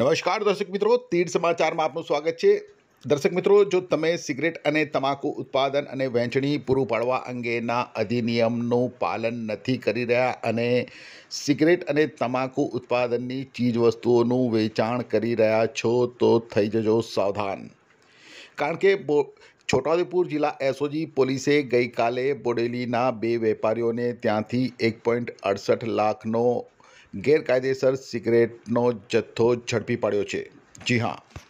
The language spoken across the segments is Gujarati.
નમસ્કાર દર્શક મિત્રો તીર સમાચારમાં આપનું સ્વાગત છે દર્શક મિત્રો જો તમે સિગરેટ અને તમાકુ ઉત્પાદન અને વહેંચણી પૂરું પાડવા અંગેના અધિનિયમનું પાલન નથી કરી રહ્યા અને સિગરેટ અને તમાકુ ઉત્પાદનની ચીજવસ્તુઓનું વેચાણ કરી રહ્યા છો તો થઈ જજો સાવધાન કારણ કે બો છોટાઉદેપુર જિલ્લા એસઓજી પોલીસે ગઈકાલે બોડેલીના બે વેપારીઓને ત્યાંથી એક પોઈન્ટ અડસઠ લાખનો ગેરકાયદેસર સિગરેટનો જથ્થો ઝડપી પાડ્યો છે જી હા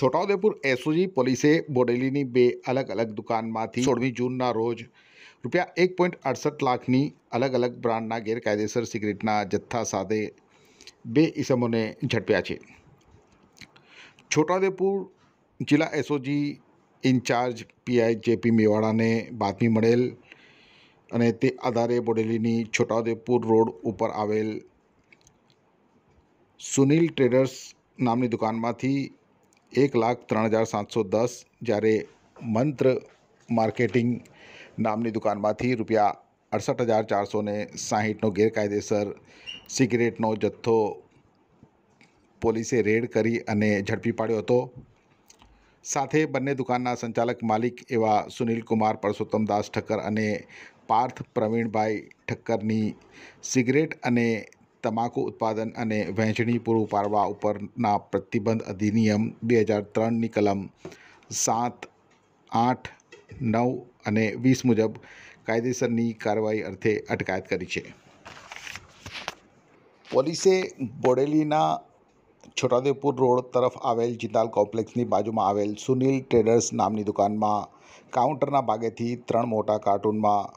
છોટાઉદેપુર એસઓજી પોલીસે બોડેલીની બે અલગ અલગ દુકાનમાંથી સોળમી જૂનના રોજ રૂપિયા એક પોઈન્ટ અડસઠ લાખની અલગ અલગ બ્રાન્ડના ગેરકાયદેસર સિગરેટના જથ્થા સાથે બે ઇસમોને ઝડપ્યા છે છોટાઉદેપુર જિલ્લા એસઓજી ઇન્ચાર્જ પીઆઈ જેપી મેવાડાને બાતમી મળેલ અને તે આધારે બોડેલીની છોટાઉદેપુર રોડ ઉપર આવેલ સુનિલ ટ્રેડર્સ નામની દુકાનમાંથી એક લાખ ત્રણ હજાર સાતસો દસ જ્યારે મંત્ર માર્કેટિંગ નામની દુકાનમાંથી રૂપિયા અડસઠ હજાર ચારસો ને સાહીઠનો ગેરકાયદેસર સિગરેટનો જથ્થો પોલીસે રેડ કરી અને ઝડપી પાડ્યો હતો સાથે બંને દુકાનના સંચાલક માલિક એવા સુનિલ કુમાર પરસોત્તમ દાસ ઠક્કર અને પાર્થ પ્રવીણભાઈ ઠક્કરની સિગરેટ અને તમાકુ ઉત્પાદન અને વહેંચણી પૂરું પાડવા ઉપરના પ્રતિબંધ અધિનિયમ બે હજાર ત્રણની કલમ સાત આઠ નવ અને વીસ મુજબ કાયદેસરની કાર્યવાહી અર્થે અટકાયત કરી છે પોલીસે બોડેલીના છોટાદેપુર રોડ તરફ આવેલ જિંદાલ કોમ્પ્લેક્સની બાજુમાં આવેલ સુનિલ ટ્રેડર્સ નામની દુકાનમાં કાઉન્ટરના ભાગેથી ત્રણ મોટા કાર્ટૂનમાં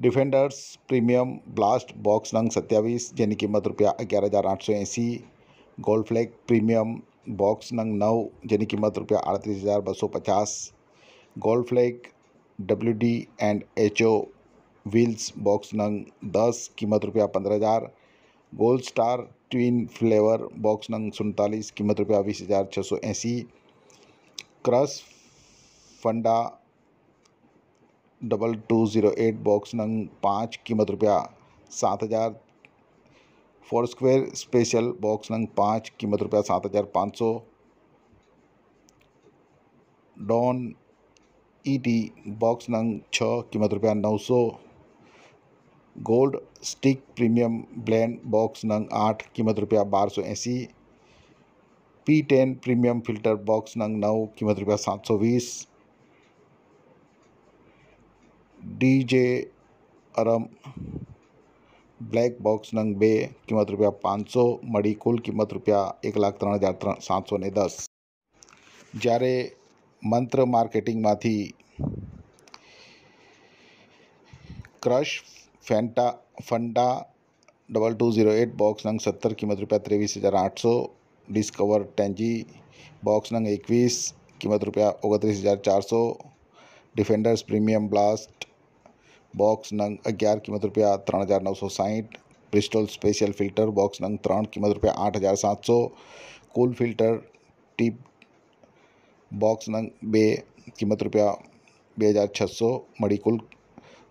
डिफेंडर्स प्रीमियम ब्लास्ट बॉक्स नंग सत्ताईस जिनकी कीमत रुपया ग्यारह हज़ार आठ सौ एसी गोल्ड फ्लैग प्रीमियम बॉक्स रंग नौ जेनी किमत रुपया अड़तीस हज़ार बसो पचास Gold Flake W D and H O Wills box नंग दस कीमत रुपया पंद्रह हज़ार Gold Star twin flavour box रंग सैतालीस कीमत रुपया बीस हज़ार छः सौ एसी क्रस फंडा double two zero eight box नंग पाँच कीमत रुपया सात हज़ार फोर स्क्वेयर स्पेशल बॉक्स नंग पाँच कीमत रुपया सात हज़ार पाँच सौ डॉन ईटी बॉक्स नंग छः कीमत रुपया नौ सौ gold stick premium blend box नंग आठ कीमत रुपया बारह सौ ऐसी P ten premium filter box नंग नौ कीमत रुपया सात सौ बीस Djarum black box नंग बे किमत रुपया पाँच सौ मड़ी कुल किमत रुपया एक लाख तरह हज़ार तर सात सौ ने दस जयरे मंत्र मार्केटिंग में मा क्रश फेंटा फंडा double two zero eight box नंग सत्तर किमत रुपया तेवीस हज़ार आठ सौ डिस्कवर टेन्जी बॉक्स नंग एकवीस किमत रुपया ओगत हज़ार चार सौ डिफेंडर्स प्रीमियम ब्लास्ट બોક્સ નંગ અગિયાર કિંમત રૂપિયા ત્રણ હજાર નવસો સાહીઠ ક્રિસ્ટલ સ્પેશિયલ ફિલ્ટર બોક્સ નંગ ત્રણ કિંમત રૂપિયા આઠ હજાર સાતસો કુલ ફિલ્ટર ટીપ બોક્સ નંગ બે કિંમત રૂપિયા બે હજાર છસો મળી કુલ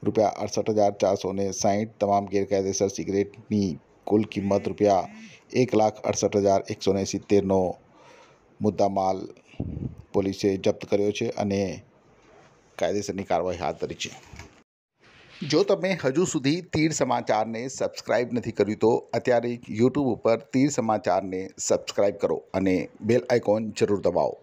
રૂપિયા અડસઠ હજાર ચારસો ને સાહીઠ તમામ ગેરકાયદેસર સિગરેટની કુલ કિંમત રૂપિયા એક લાખ અડસઠ હજાર એકસો ને સિત્તેરનો મુદ્દામાલ પોલીસે જપ્ત કર્યો છે અને કાયદેસરની કાર્યવાહી હાથ ધરી છે જો તમે હજુ સુધી તીર સમાચારને સબસ્ક્રાઇબ નથી કર્યું તો અત્યારે યુટ્યુબ ઉપર તીર સમાચારને સબસ્ક્રાઇબ કરો અને બેલ આઇકોન જરૂર દબાવો